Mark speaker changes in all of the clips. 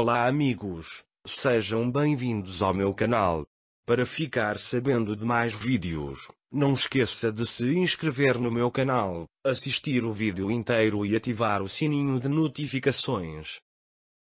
Speaker 1: Olá amigos, sejam bem-vindos ao meu canal. Para ficar sabendo de mais vídeos, não esqueça de se inscrever no meu canal, assistir o vídeo inteiro e ativar o sininho de notificações.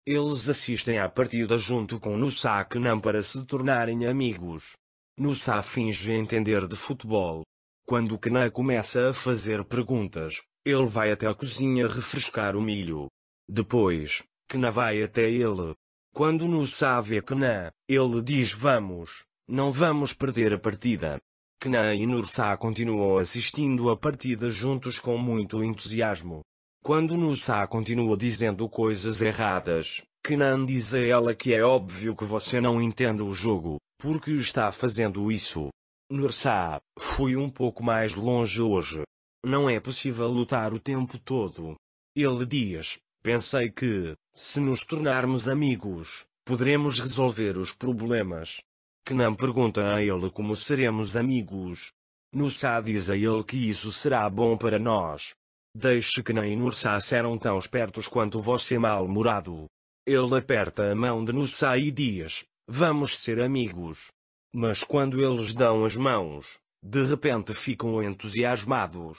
Speaker 1: Eles assistem à partida junto com Nusa Aknam para se tornarem amigos. Nussa finge entender de futebol. Quando Knan começa a fazer perguntas, ele vai até a cozinha refrescar o milho. Depois, Kna vai até ele. Quando no sabe Kna, ele diz vamos, não vamos perder a partida. Kna e Nursa continuam assistindo a partida juntos com muito entusiasmo. Quando Nursa continua dizendo coisas erradas, Knan diz a ela que é óbvio que você não entende o jogo, porque está fazendo isso. Nursa, fui um pouco mais longe hoje. Não é possível lutar o tempo todo. Ele diz, pensei que, se nos tornarmos amigos, poderemos resolver os problemas. não pergunta a ele como seremos amigos. Nursá diz a ele que isso será bom para nós. Deixe que nem Nursá serão tão espertos quanto você mal-humorado. Ele aperta a mão de Nursá e diz, vamos ser amigos. Mas quando eles dão as mãos, de repente ficam entusiasmados.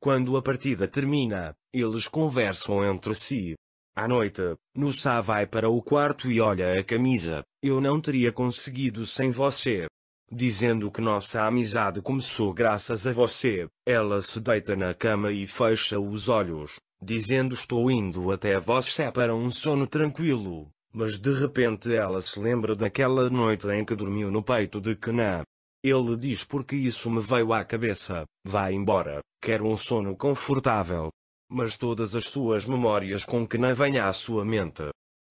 Speaker 1: Quando a partida termina, eles conversam entre si. À noite, Nussá vai para o quarto e olha a camisa, eu não teria conseguido sem você. Dizendo que nossa amizade começou graças a você, ela se deita na cama e fecha os olhos, dizendo estou indo até você para um sono tranquilo, mas de repente ela se lembra daquela noite em que dormiu no peito de Canaã. Ele diz porque isso me veio à cabeça, vai embora, quero um sono confortável mas todas as suas memórias com Knan venha à sua mente.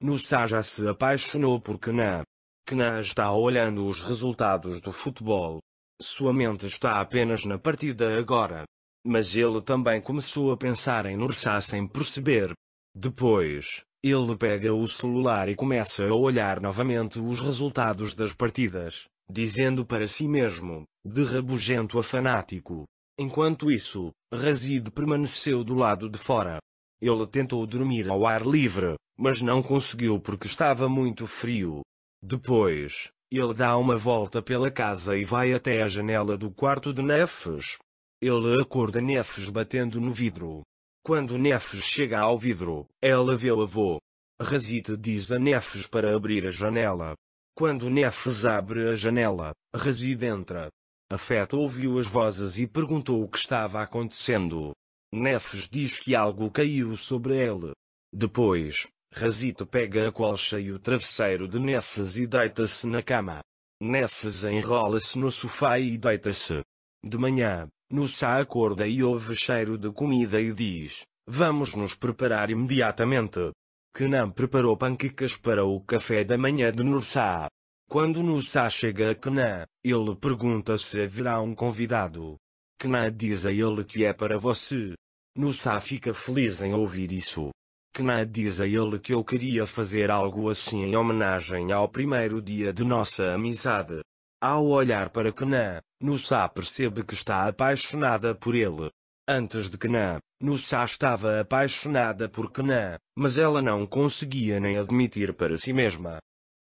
Speaker 1: Nussá já se apaixonou por Kna. Kna está olhando os resultados do futebol. Sua mente está apenas na partida agora. Mas ele também começou a pensar em Nursá sem perceber. Depois, ele pega o celular e começa a olhar novamente os resultados das partidas, dizendo para si mesmo, de rabugento a fanático, Enquanto isso, Razid permaneceu do lado de fora. Ele tentou dormir ao ar livre, mas não conseguiu porque estava muito frio. Depois, ele dá uma volta pela casa e vai até a janela do quarto de Nefes. Ele acorda Nefes batendo no vidro. Quando Nefes chega ao vidro, ela vê o avô. Razid diz a Nefes para abrir a janela. Quando Nefes abre a janela, Razid entra. Afeto ouviu as vozes e perguntou o que estava acontecendo. Nefes diz que algo caiu sobre ele. Depois, Razito pega a colcha e o travesseiro de Nefes e deita-se na cama. Nefes enrola-se no sofá e deita-se. De manhã, Nussa acorda e ouve cheiro de comida e diz, vamos nos preparar imediatamente. Kenan preparou panquecas para o café da manhã de Nussa. Quando Nussá chega a Canaã, ele pergunta se haverá um convidado. Canaã diz a ele que é para você. Nussá fica feliz em ouvir isso. Canaã diz a ele que eu queria fazer algo assim em homenagem ao primeiro dia de nossa amizade. Ao olhar para Canaã, Nussá percebe que está apaixonada por ele. Antes de Canaã, Nussá estava apaixonada por Canaã, mas ela não conseguia nem admitir para si mesma.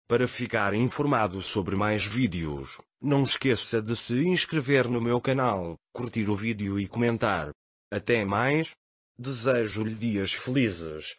Speaker 1: Para ficar informado sobre mais vídeos, não esqueça de se inscrever no meu canal, curtir o vídeo e comentar. Até mais! Desejo-lhe dias felizes.